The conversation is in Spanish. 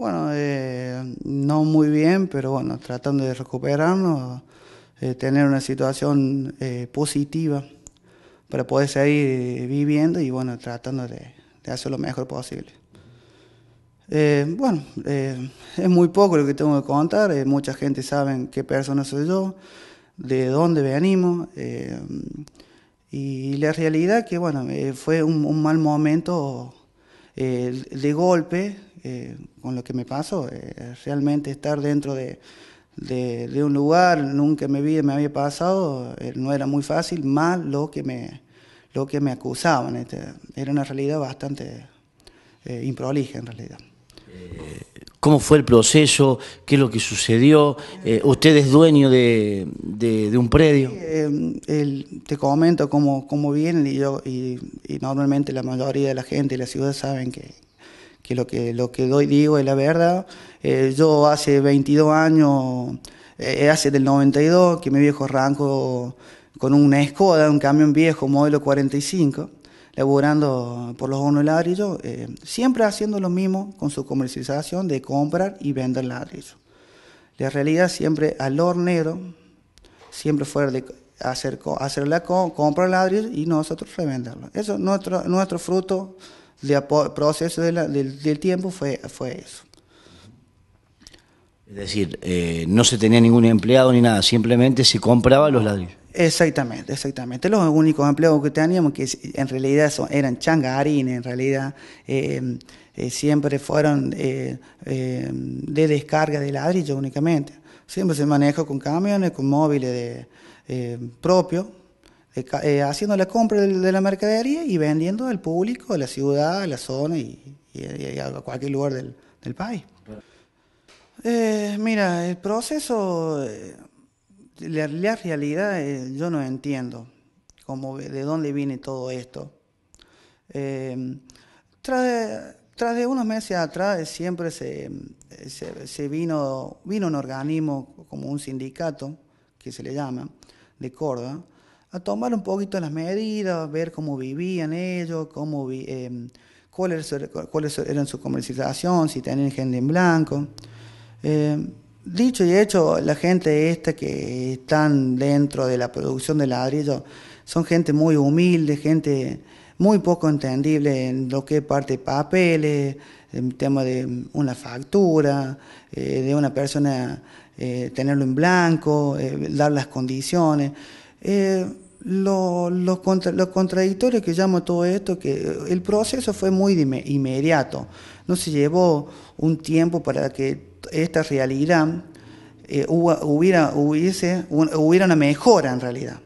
Bueno, eh, no muy bien, pero bueno, tratando de recuperarnos, eh, tener una situación eh, positiva para poder seguir viviendo y bueno, tratando de, hacer lo mejor posible. bueno, es muy poco lo que tengo que contar, mucha gente sabe qué persona soy yo, de dónde venimos. Y la realidad que, bueno, fue un, mal momento de golpe, eh, con lo que me pasó. Eh, realmente estar dentro de, un lugar, nunca me vi, me había pasado, eh, no era muy fácil, más lo que me, lo que me acusaban. Este, era una realidad bastante improlija en realidad. ¿Cómo fue el proceso? ¿Qué es lo que sucedió? ¿Usted es dueño de, un predio? Em, te comento cómo, cómo vienen y, y, normalmente la mayoría de la gente de la ciudad saben que, que lo que, lo que doy digo es la verdad. Eh, yo hace 22 años, eh, hace del 92, que mi viejo arrancó con una escoda, un camión viejo, modelo 45, laborando por los hornos de ladrillo, siempre haciendo lo mismo con su comercialización de comprar y vender ladrillo. La realidad siempre al hornero, siempre fuera de hacer, compra comprar ladrillo y nosotros revenderlo. Eso es nuestro, nuestro fruto el proceso del, tiempo fue, fue eso. Es decir, eh, no se tenía ningún empleado ni nada, simplemente se compraba los ladrillos. Exactamente, exactamente. Los únicos empleados que teníamos, que en realidad eran changarines, en realidad eh, eh, siempre fueron de descarga de ladrillos únicamente. Siempre se manejó con camiones, con móviles de, propios eh, eh, haciendo la compra de, la mercadería y vendiendo al público, a la ciudad, a la zona y, a cualquier lugar del, país. Eh, mira, el proceso, la, realidad yo no entiendo de dónde viene todo esto. Tras, de unos meses atrás siempre se, vino, vino un organismo como un sindicato, que se le llama, de Córdoba, a tomar un poquito las medidas, ver cómo vivían ellos, cómo era em, cuáles, eran su comercialización, si tenían gente en blanco. Em, dicho y hecho, la gente esta que están dentro de la producción de ladrillo son gente muy humilde, gente muy poco entendible en lo que parte de papeles, el tema de una factura, eh, de una persona eh, tenerlo en blanco, eh, dar las condiciones. Eh, lo, lo, lo, contradictorio que llamo todo esto, que el proceso fue muy inmediato, no se llevó un tiempo para que esta realidad eh, hubiese, hubiera una mejora en realidad.